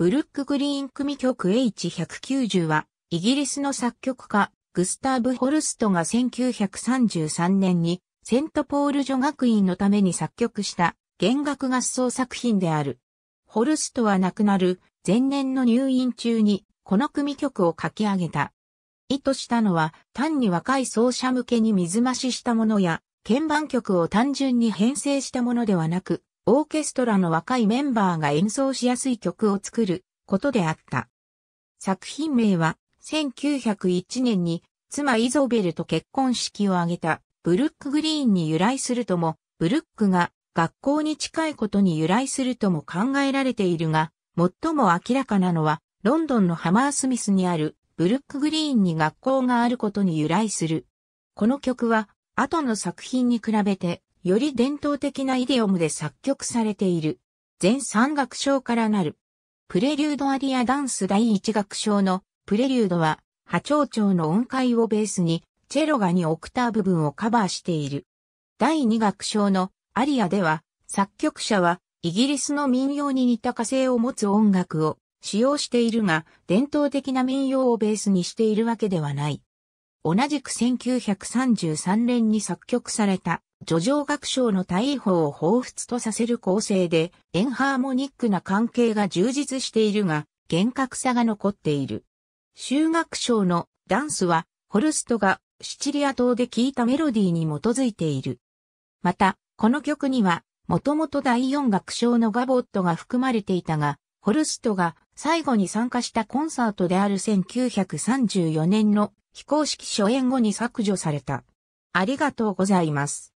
ブルックグリーン組曲 H190 は、イギリスの作曲家、グスターブ・ホルストが1933年に、セントポール女学院のために作曲した弦楽合奏作品である。ホルストは亡くなる前年の入院中にこの組曲を書き上げた。意図したのは単に若い奏者向けに水増ししたものや鍵盤曲を単純に編成したものではなくオーケストラの若いメンバーが演奏しやすい曲を作ることであった。作品名は1901年に妻イゾベルと結婚式を挙げたブルックグリーンに由来するとも、ブルックが学校に近いことに由来するとも考えられているが、最も明らかなのはロンドンのハマースミスにあるブルックグリーンに学校があることに由来する。この曲は後の作品に比べてより伝統的なイディオムで作曲されている。全三楽章からなる。プレリュードアリアダンス第一楽章のプレリュードは波長調の音階をベースにチェロが2オクター部分をカバーしている。第二楽章のアリアでは作曲者はイギリスの民謡に似た歌性を持つ音楽を使用しているが伝統的な民謡をベースにしているわけではない。同じく1933年に作曲された、叙情楽章の大砲を彷彿とさせる構成で、エンハーモニックな関係が充実しているが、厳格さが残っている。修学章のダンスは、ホルストがシチリア島で聴いたメロディーに基づいている。また、この曲には、もともと第四楽章のガボットが含まれていたが、ホルストが最後に参加したコンサートである1934年の非公式初演後に削除された。ありがとうございます。